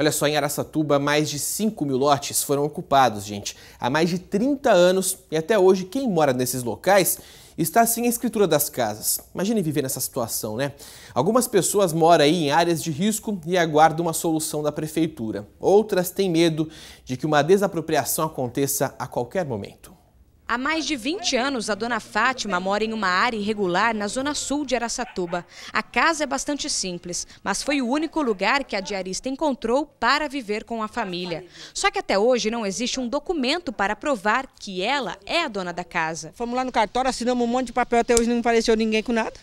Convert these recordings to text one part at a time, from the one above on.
Olha só, em Araçatuba, mais de 5 mil lotes foram ocupados, gente, há mais de 30 anos e até hoje quem mora nesses locais está sem a escritura das casas. Imagine viver nessa situação, né? Algumas pessoas moram aí em áreas de risco e aguardam uma solução da prefeitura. Outras têm medo de que uma desapropriação aconteça a qualquer momento. Há mais de 20 anos, a dona Fátima mora em uma área irregular na zona sul de Araçatuba. A casa é bastante simples, mas foi o único lugar que a diarista encontrou para viver com a família. Só que até hoje não existe um documento para provar que ela é a dona da casa. Fomos lá no cartório, assinamos um monte de papel, até hoje não apareceu ninguém com nada.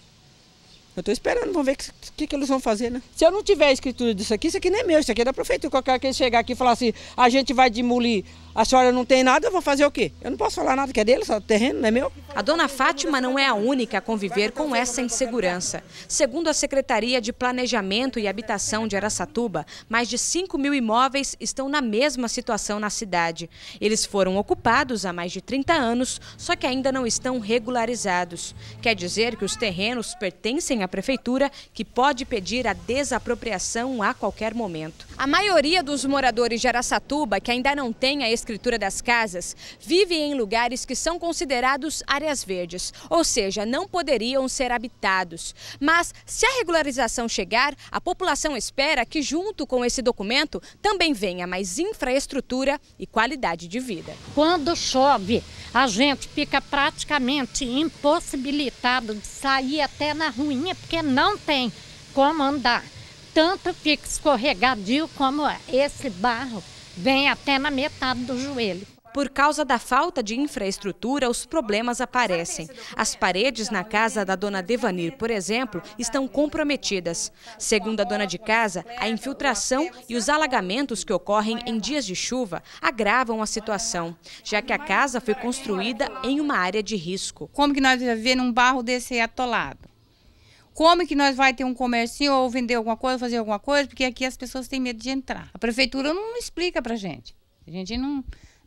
Eu estou esperando, vamos ver o que, que, que, eles vão fazer, né? Se eu não tiver escritura disso aqui, isso aqui não é meu, isso aqui é da prefeitura. Qualquer que chegar aqui e falar assim, a gente vai demolir, a senhora não tem nada, eu vou fazer o quê? Eu não posso falar nada que é dele, só é terreno, não é meu. A dona Fátima não é a única a conviver com essa insegurança. Segundo a Secretaria de Planejamento e Habitação de Aracatuba, mais de 5 mil imóveis estão na mesma situação na cidade. Eles foram ocupados há mais de 30 anos, só que ainda não estão regularizados. Quer dizer que os terrenos pertencem a a prefeitura, que pode pedir a desapropriação a qualquer momento. A maioria dos moradores de Araçatuba, que ainda não tem a escritura das casas, vive em lugares que são considerados áreas verdes, ou seja, não poderiam ser habitados. Mas se a regularização chegar, a população espera que junto com esse documento também venha mais infraestrutura e qualidade de vida. Quando chove, a gente fica praticamente impossibilitado de sair até na ruinha porque não tem como andar. Tanto fica escorregadio como esse barro vem até na metade do joelho. Por causa da falta de infraestrutura, os problemas aparecem. As paredes na casa da dona Devanir, por exemplo, estão comprometidas. Segundo a dona de casa, a infiltração e os alagamentos que ocorrem em dias de chuva agravam a situação, já que a casa foi construída em uma área de risco. Como que nós vivemos num barro desse atolado? Como que nós vai ter um comércio ou vender alguma coisa, fazer alguma coisa? Porque aqui as pessoas têm medo de entrar. A prefeitura não explica pra gente. A gente não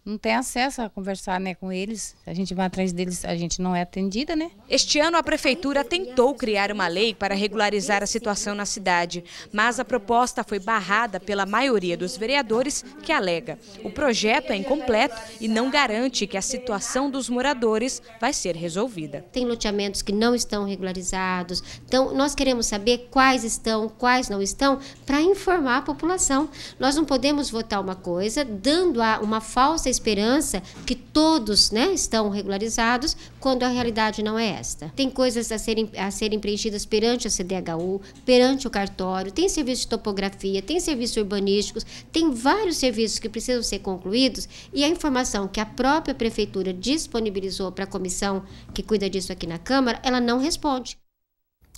não tem acesso a conversar né, com eles. A gente vai atrás deles, a gente não é atendida, né? Este ano a prefeitura tentou criar uma lei para regularizar a situação na cidade, mas a proposta foi barrada pela maioria dos vereadores que alega. O projeto é incompleto e não garante que a situação dos moradores vai ser resolvida. Tem loteamentos que não estão regularizados, então nós queremos saber quais estão, quais não estão, para informar a população. Nós não podemos votar uma coisa dando a uma falsa esperança que todos né, estão regularizados, quando a realidade não é esta. Tem coisas a serem, a serem preenchidas perante a CDHU, perante o cartório, tem serviço de topografia, tem serviços urbanísticos, tem vários serviços que precisam ser concluídos e a informação que a própria prefeitura disponibilizou para a comissão que cuida disso aqui na Câmara, ela não responde.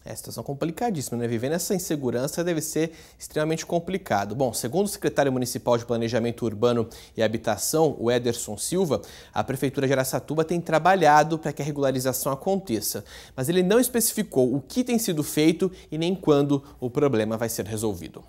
É situação complicadíssima, né? Vivendo essa insegurança deve ser extremamente complicado. Bom, segundo o secretário municipal de Planejamento Urbano e Habitação, o Ederson Silva, a Prefeitura de Aracatuba tem trabalhado para que a regularização aconteça, mas ele não especificou o que tem sido feito e nem quando o problema vai ser resolvido.